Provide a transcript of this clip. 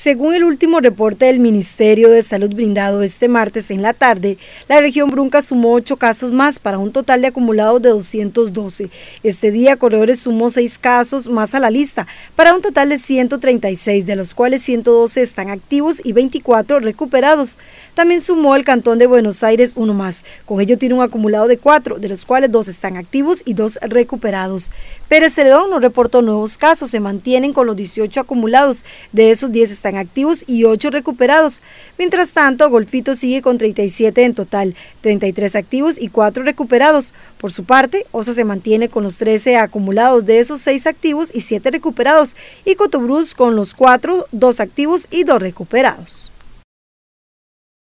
Según el último reporte del Ministerio de Salud brindado este martes en la tarde, la región Brunca sumó ocho casos más para un total de acumulados de 212. Este día Corredores sumó seis casos más a la lista para un total de 136, de los cuales 112 están activos y 24 recuperados. También sumó el Cantón de Buenos Aires uno más. Con ello tiene un acumulado de cuatro, de los cuales dos están activos y dos recuperados. Pérez Celedón no reportó nuevos casos, se mantienen con los 18 acumulados, de esos 10 están activos y 8 recuperados. Mientras tanto, Golfito sigue con 37 en total, 33 activos y 4 recuperados. Por su parte, Osa se mantiene con los 13 acumulados de esos 6 activos y 7 recuperados, y Cotobruz con los 4, 2 activos y 2 recuperados.